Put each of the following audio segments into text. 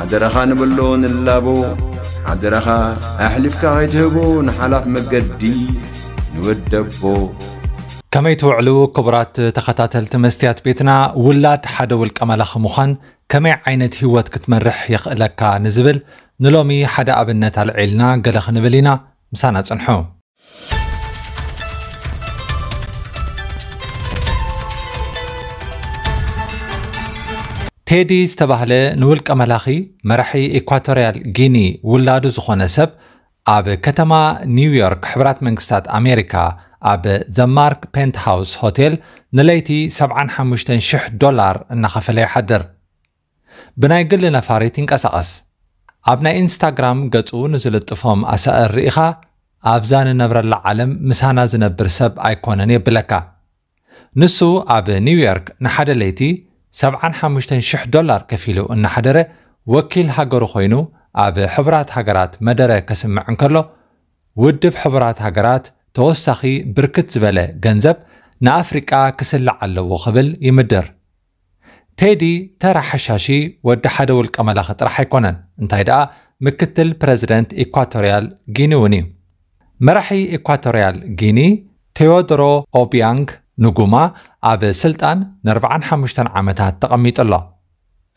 عدرخا نبلون اللابو عدرخا أحلفك غيتهبون حلاف مقدي نودبو ከመይ ትውዕሉ ክቡራት ተኸታተልቲ መስትያት ቤትና ውላድ ሓደ ውልቀ መላኽ ምዃን ከመይ ዓይነት ህይወት ክትመርሕ ይኽእለካ ንዝብል ንሎሚ ሓደ ኣብነት ኣልዒልና ገለ ክንብል ኢና ምሳና ጽንሑ ቴዲ ዝተባህለ ንውልቀ መላኺ መራሒ ኢኳቶርያል ጊኒ ውላዱ ዝኾነ ሰብ ኣብ ከተማ ኒውዮርክ ሕራት መንግስታት ኣሜሪካ ኣብ ዘማርክ ፔንትሃውስ ሆቴል ንለይቲ 75000 ዶላር እናኸፈለ ይሓድር ብናይ ግሊ ነፋሪት ይንቀሳቐስ ኣብ ናይ ኢንስታግራም ገጹ ንዝልጥፎም ኣሰአር ርኢኻ ኣብዛ ንነብረላ ዓለም ምሳና ዝነብር ሰብ ኣይኮነን የብለካ ንሱ ኣብ ኒውዮርክ ንሓደ ለይቲ 75 ሽሕ ዶላር ከፊ ኢሉ እናሓደረ ወኪል ሃገሩ ኮይኑ ኣብ ሕቡራት ሃገራት መደረ ከስምዕ እንከሎ ውድብ ሕቡራት ሃገራት ተወሳኺ ብርክት ዝበለ ገንዘብ ንኣፍሪቃ ክስላዕ ኣለዎ ክብል ይምድር ቴዲ ተራ ሓሻሺ ወዲ ሓደ ውልቀ መላኺ ጥራሕ ኣይኮነን እንታይ ደኣ ምክትል ፕረዚደንት ኢኳቶርያል ጊኒ እውን እዩ መራሒ ኢኳቶርያል ጊኒ ቴዎዶሮ ኦቢያንግ ንጉማ ኣብ ስልጣን ን45 ዓመታት ተቐሚጡ ኣሎ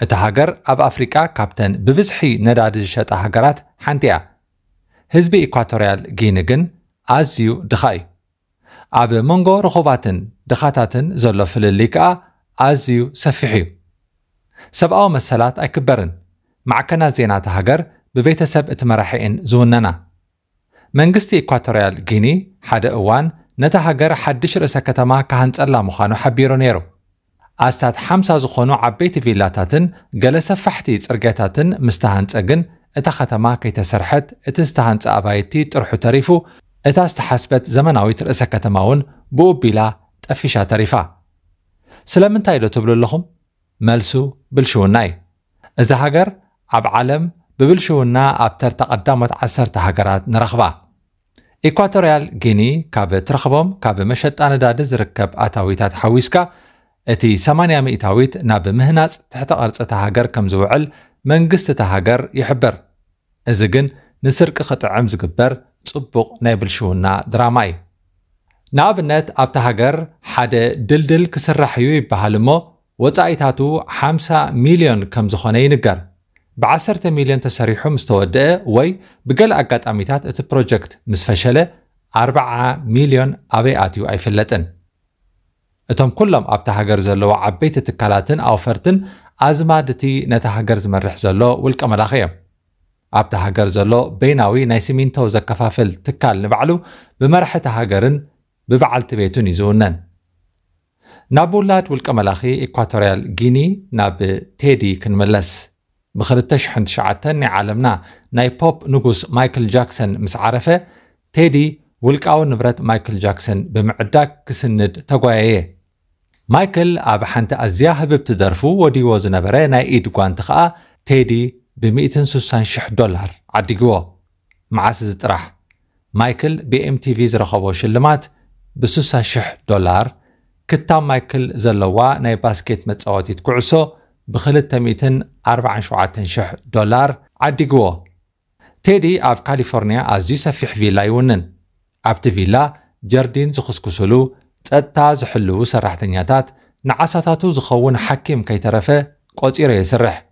እታ ሃገር ኣብ ኣፍሪቃ ካብተን ብብዝሒ ነዳዲ ዝሸጣ ሃገራት ሓንቲ እያ ህዝቢ ኢኳቶርያል ጊኒ ግን ኣዝዩ ድኻ እዩ ኣብ መንጎ ረኹባትን ድኻታትን ዘሎ ፍልሊ ከዓ ኣዝዩ ሰፊሕ እዩ ሰብኣዊ መሰላት ኣይክበርን ማዕከናት ዜና እታ ሃገር ብቤተሰብ እቲ መራሒእን ዝውነና መንግስቲ ኢኳቶርያል ጊኒ ሓደ እዋን نتا هاجر حدش رسا كتما كهان تالا مخانو حبيرو نيرو استاد حمسا زخونو عبيت فيلاتاتن جلس فحتي ترجاتاتن مستهان تاجن اتا ختما كيتا سرحت اتستهان تابايتي ترحو تاريفو اتا استحسبت زمناوي ترسا كتماون بو بلا تفشا تاريفا سلام تايلو تبلو لهم ملسو بلشو ناي اذا هاجر عب عالم ببلشو نا ابتر تقدمت عسر تهاجرات نرخبه ኢኳቶርያል ጊኒ ካብ እትረኽቦም ካብ መሸጣ ነዳዲ ዝርከብ ኣታዊታት ሓዊስካ እቲ 80 ሚእታዊት ናብ ምህናፅ ትሕቲ ቐርፂ እታ ሃገር ከም ዝውዕል መንግስቲ እታ ሃገር ይሕበር እዚ ግን ንስርቂ ክጥዕም ዝግበር ጽቡቕ ናይ ብልሽውና ድራማ እዩ ንኣብነት ኣብታ ሃገር ሓደ ድልድል ክስራሕ እዩ ይበሃል እሞ ወጻኢታቱ 50 ሚልዮን ከም ዝኾነ ይንገር ብ10 ሚልዮን ተሰሪሑ ምስ ተወድአ ወይ ብገለ ኣጋጣሚታት እቲ ፕሮጀክት ምስ ፈሸለ 40 ሚልዮን ኣበይ ኣትዩ ኣይፍለጥን እቶም ኩሎም ኣብቲ ሃገር ዘለዎ ዓበይቲ ትካላትን ኣውፈርትን ኣዝማድ እቲ ነቲ ሃገር ዝመርሕ ዘሎ ውልቀ መላኺ እዮም ኣብቲ ሃገር ዘሎ በይናዊ ናይ ሲሚንቶ ዘከፋፍል ትካል ንባዕሉ ብመራሕቲ ሃገርን ብበዓልቲ ቤቱን እዩ ዝውነን ናብ ውላድ ውልቀ መላኺ ኢኳቶርያል ጊኒ ናብ ቴዲ ክንምለስ ብ2009 ናይ ዓለምና ናይ ፖፕ ንጉስ ማይክል ጃክሰን ምስ ዓረፈ ቴዲ ውልቃዊ ንብረት ማይክል ጃክሰን ብምዕዳግ ክስንድ ተጓየየ ማይክል ኣብ ሓንቲ ኣዝያ ህብብቲ ደርፉ ወዲዎ ዝነበረ ናይ ኢድ ጓንቲ ከዓ ቴዲ ብ160,000 ዶላር ዓዲግዎ መዓስ እዚ ጥራሕ ማይክል ብኤምቲቪ ዝረኸቦ ሽልማት ብ60,000 ዶላር ክታብ ማይክል ዘለዋ ናይ ባስኬት መፃወቲት ኩዕሶ ብ240 4,000 دولار عدقوه تيدي اف كاليفورنيا أزي سفيح فيلا يونن افت فيلا جردين زخسكسلو تتا زحلو سرحتنياتات نعساتاتو زخون حكيم كيترفه قوتير يسرح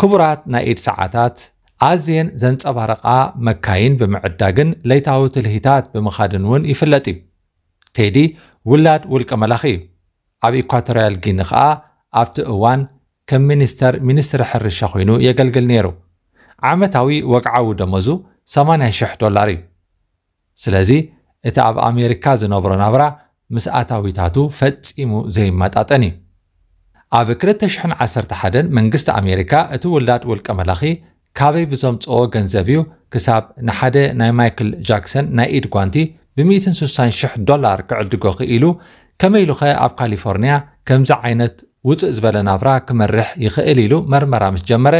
كبرات نايد ساعاتات أزين زنت أبارقا مكاين بمعداقن ليتاو تلهيتات بمخادنون يفلتي تيدي ولاد ولك ملاخي أب إكواتوريال جينخا افت أوان ከም ሚኒስተር ሚኒስትሪ ሕርሻ ኮይኑ የገልግል ነይሩ ዓመታዊ ወቅዓዊ ደመዙ 80,000 ዶላር እዩ ስለዚ እቲ ኣብ ኣሜሪካ ዝነብሮ ናብራ ምስ ኣታዊታቱ ፈጺሙ ዘይመጣጠን እዩ ኣብ 211 መንግስቲ ኣሜሪካ እቲ ውላድ ውልቀ መላኺ ካበይ ብዘምፅኦ ገንዘብ እዩ ክሳብ ንሓደ ናይ ማይክል ጃክሰን ናይ ኢድ ጓንቲ ብ160,000 ዶላር ክዕድጎ ክኢሉ ከመይ ኢሉ ኸ ኣብ ካሊፎርንያ ከምዚ ዓይነት ውፅእ ዝበለ ናብራ ክመርሕ ይኽእል ኢሉ መርመራ ምስ ጀመረ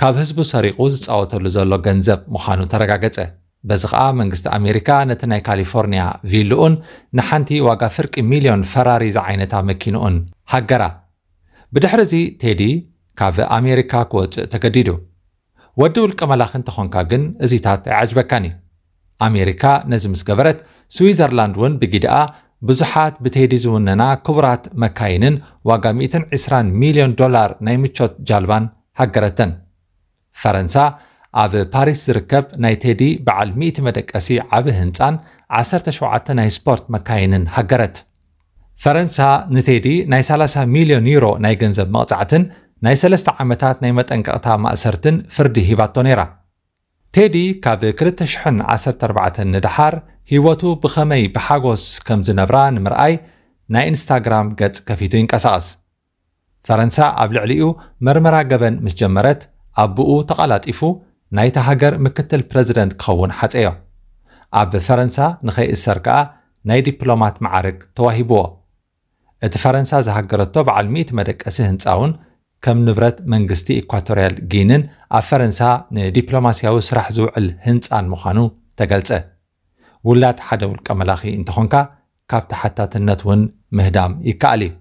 ካብ ህዝቡ ሰሪቑ ዝፃወተሉ ዘሎ ገንዘብ ምዃኑ ተረጋገፀ በዚ ከዓ መንግስቲ ኣሜሪካ ነቲ ናይ ካሊፎርኒያ ቪልኡን ንሓንቲ ዋጋ ፍርቂ ሚልዮን ፈራሪ ዝዓይነታ መኪንኡን ሃገራ ብድሕሪ እዚ ቴዲ ካብ ኣሜሪካ ክወፅእ ተገዲዱ ወዲ ውልቀ መላኽ እንተኾንካ ግን እዚታት ኣይዓጅበካን እዩ ኣሜሪካ ነዚ ምስ ገበረት ስዊዘርላንድ እውን ብጊድኣ ብዙሓት ብቴዲ ዝውነና ክቡራት መካይንን ዋጋ 120 ሚልዮን ዶላር ናይ ምቾት ጃልባን ሃገረተን ፈረንሳ ኣብ ፓሪስ ዝርከብ ናይ ቴዲ በዓል 100 መደቀሲ ዓብ ህንፃን 17 ናይ ስፖርት መካይንን ሃገረት ፈረንሳ ንቴዲ ናይ 30 ሚልዮን ዩሮ ናይ ገንዘብ መቕፃዕትን ናይ 3 ዓመታት ናይ መጠንቀቕታ ማእሰርትን ፍርዲ ሂባቶ ነይራ ቴዲ ካብ 214 ንድሓር ህይወቱ ብኸመይ ብሓጎስ ከም ዝነብራ ንምርኣይ ናይ ኢንስታግራም ገጽ ከፊቱ ይንቀሳቐስ ፈረንሳ ኣብ ልዕሊኡ መርመራ ገበን ምስ ጀመረት ኣቦኡ ተቐላጢፉ ናይቲ ሃገር ምክትል ፕረዚደንት ክኸውን ሓፀዮ ኣብ ፈረንሳ ንኸይእሰር ከኣ ናይ ዲፕሎማት መዓርግ ተዋሂብዎ እቲ ፈረንሳ ዝሃገረቶ በዓል 100 መደቀሲ ህንፃ እውን ከም ንብረት መንግስቲ ኢኳቶርያል ጊንን ኣብ ፈረንሳ ንዲፕሎማስያዊ ስራሕ ዝውዕል ህንፃን ምዃኑ ተገልጸ ውላድ ሓደ ውልቀ መላኺ እንተኾንካ ካብ ተሓታትነት እውን ምህዳም ይከኣል እዩ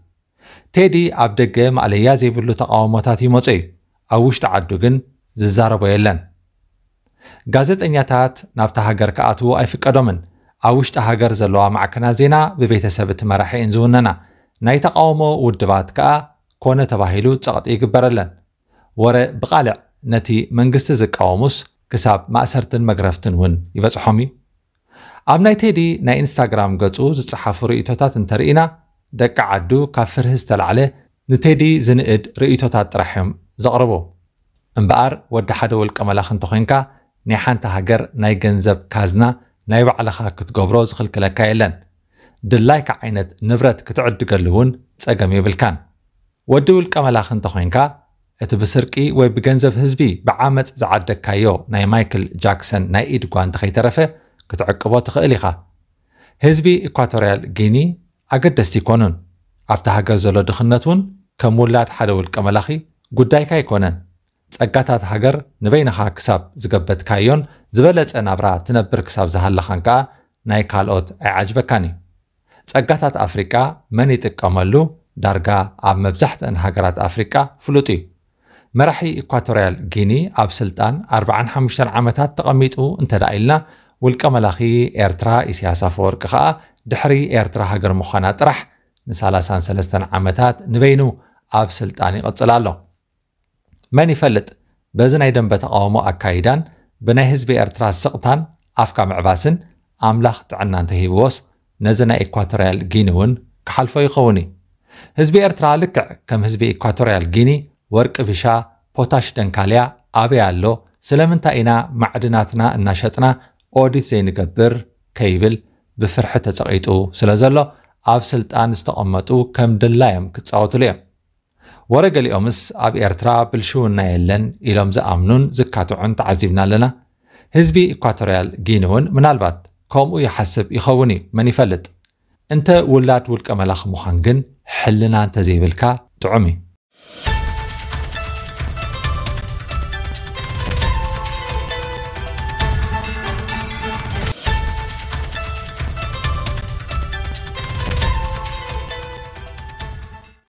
ቴዲ ኣብ ደገ ማዕለያ ዘይብሉ ተቃውሞታት ይመፁ እዩ ኣብ ውሽጢ ዓዱ ግን ዝዛረቦ የለን ጋዜጠኛታት ናብቲ ሃገር ክኣትዉ ኣይፍቀዶምን ኣብ ውሽጢ ሃገር ዘለዋ ማዕከና ዜና ብቤተሰብ እቲ መራሒ እን ዝውነና ናይ ተቃውሞ ውድባት ከዓ ኮነ ተባሂሉ ፀቕጢ ይግበረለን ወረ ብቓልዕ ነቲ መንግስቲ ዝቃወሙስ ክሳብ ማእሰርትን መግረፍትን እውን ይበፅሖም እዩ ኣብ ናይ ቴዲ ናይ ኢንስታግራም ገጹ ዝፀሓፉ ርእቶታት እንተርኢና ደቂ ዓዱ ካብ ፍርህ ዝተላዕለ ንቴዲ ዝንእድ ርእቶታት ጥራሕ እዮም ዘቕርቡ እምበኣር ወዲ ሓደ ውልቀ መላኽ እንተኮይንካ ናይ ሓንቲ ሃገር ናይ ገንዘብ ካዝና ናይ ባዕልኻ ክትገብሮ ዝኽልክለካ የለን ድላይካ ዓይነት ንብረት ክትዕድገሉ እውን ፀገም የብልካን ወዲ ውልቀ መላኽ እንተኮይንካ እቲ ብስርቂ ወይ ብገንዘብ ህዝቢ ብዓመፅ ዝዓደካዮ ናይ ማይክል ጃክሰን ናይ ኢድ ጓንቲ ከይተረፈ ክትዕቅቦ ትኽእል ኢኻ ህዝቢ ኢኳቶርያል ጊኒ ኣገደስቲ ይኮኑን ኣብቲ ሃገር ዘሎ ድኽነት እውን ከም ውላድ ሓደ ውልቀ መላኺ ጉዳይካ ኣይኮነን ጸጋታት ሃገር ንበይንኻ ክሳብ ዝገበትካዮን ዝበለጸ ናብራ ትነብር ክሳብ ዝሃለኻን ከኣ ናይ ካልኦት ኣይዓጅበካን እዩ ጸጋታት ኣፍሪቃ መን ይጥቀመሉ ዳርጋ ኣብ መብዛሕትአን ሃገራት ኣፍሪቃ ፍሉጥ እዩ መራሒ ኢኳቶርያል ጊኒ ኣብ ስልጣን 45 ዓመታት ተቐሚጡ እንተ ኢልና ውልቀ መላኺ ኤርትራ ኢሳያስ ኣፈወርቂ ከዓ ድሕሪ ኤርትራ ሃገር ምዃና ጥራሕ ን33 ዓመታት ንበይኑ ኣብ ስልጣን ይቕፅል ኣሎ መን ይፈልጥ በዚ ናይ ደንበ ተቃውሞ ኣካይዳን ብናይ ህዝቢ ኤርትራ ስቕታን ኣፍካ ምዕባስን ኣምላኽ ጥዕና እንተሂብዎስ ነዚ ናይ ኢኳቶርያል ጊኒ እውን ክሓልፎ ይኸውን እዩ ህዝቢ ኤርትራ ልክዕ ከም ህዝቢ ኢኳቶርያል ጊኒ ወርቂ ቢሻ ፖታሽ ደንካልያ ኣበይ ኣሎ ስለምንታይ ኢና ማዕድናትና እናሸጥና أوديتي نكبر كيبل بفرحة تسقيتو سلازلو عاب سلطان استقمتو كم دلايم كتساوتو ليم ورق اليومس عاب إرترا بالشونا يلن إلوم زأمنون زكاتو عن تعزيبنا لنا هزبي إكواتوريال جينون من البات كومو يحسب يخوني من يفلت انت ولات ولك أملاخ مخانجن حلنا انت زي بالكا تعمي